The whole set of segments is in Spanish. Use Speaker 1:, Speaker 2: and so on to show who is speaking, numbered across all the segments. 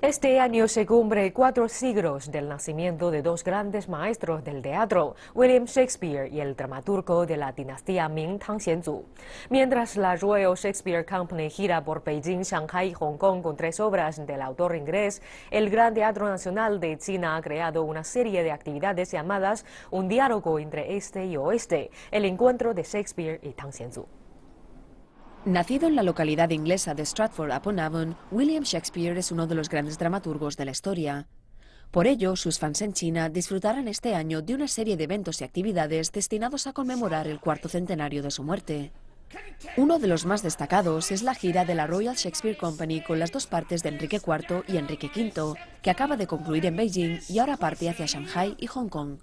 Speaker 1: Este año se cumple cuatro siglos del nacimiento de dos grandes maestros del teatro, William Shakespeare y el dramaturgo de la dinastía Ming Tang Xianzu. Mientras la Royal Shakespeare Company gira por Beijing, Shanghai y Hong Kong con tres obras del autor inglés, el Gran Teatro Nacional de China ha creado una serie de actividades llamadas Un diálogo entre este y oeste, el encuentro de Shakespeare y Tang Xianzu.
Speaker 2: Nacido en la localidad inglesa de Stratford-upon-Avon, William Shakespeare es uno de los grandes dramaturgos de la historia. Por ello, sus fans en China disfrutarán este año de una serie de eventos y actividades destinados a conmemorar el cuarto centenario de su muerte. Uno de los más destacados es la gira de la Royal Shakespeare Company con las dos partes de Enrique IV y Enrique V, que acaba de concluir en Beijing y ahora parte hacia Shanghai y Hong Kong.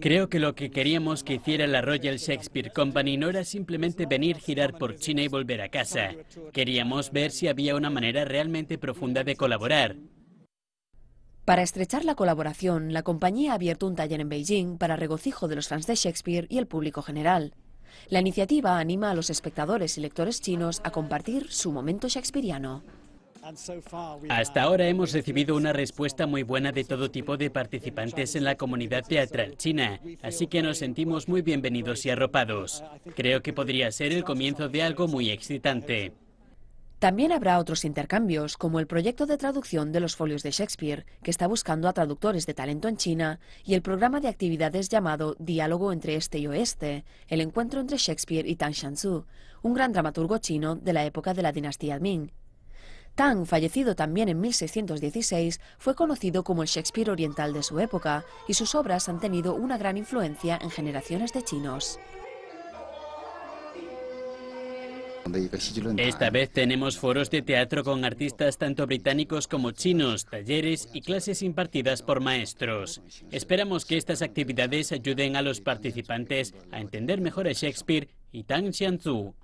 Speaker 3: Creo que lo que queríamos que hiciera la Royal Shakespeare Company no era simplemente venir, girar por China y volver a casa. Queríamos ver si había una manera realmente profunda de colaborar.
Speaker 2: Para estrechar la colaboración, la compañía ha abierto un taller en Beijing para regocijo de los fans de Shakespeare y el público general. La iniciativa anima a los espectadores y lectores chinos a compartir su momento shakespeariano.
Speaker 3: Hasta ahora hemos recibido una respuesta muy buena de todo tipo de participantes en la comunidad teatral china, así que nos sentimos muy bienvenidos y arropados. Creo que podría ser el comienzo de algo muy excitante.
Speaker 2: También habrá otros intercambios, como el proyecto de traducción de los folios de Shakespeare, que está buscando a traductores de talento en China, y el programa de actividades llamado Diálogo entre Este y Oeste, el encuentro entre Shakespeare y Tang Shanzu, un gran dramaturgo chino de la época de la dinastía Ming. Tang, fallecido también en 1616, fue conocido como el Shakespeare oriental de su época y sus obras han tenido una gran influencia en generaciones de chinos.
Speaker 3: Esta vez tenemos foros de teatro con artistas tanto británicos como chinos, talleres y clases impartidas por maestros. Esperamos que estas actividades ayuden a los participantes a entender mejor a Shakespeare y Tang Xianzu.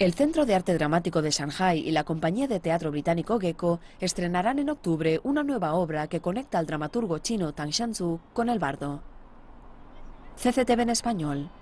Speaker 2: El Centro de Arte Dramático de Shanghai y la compañía de teatro británico Gecko estrenarán en octubre una nueva obra que conecta al dramaturgo chino Tang Shanzu con el bardo. CCTV en español.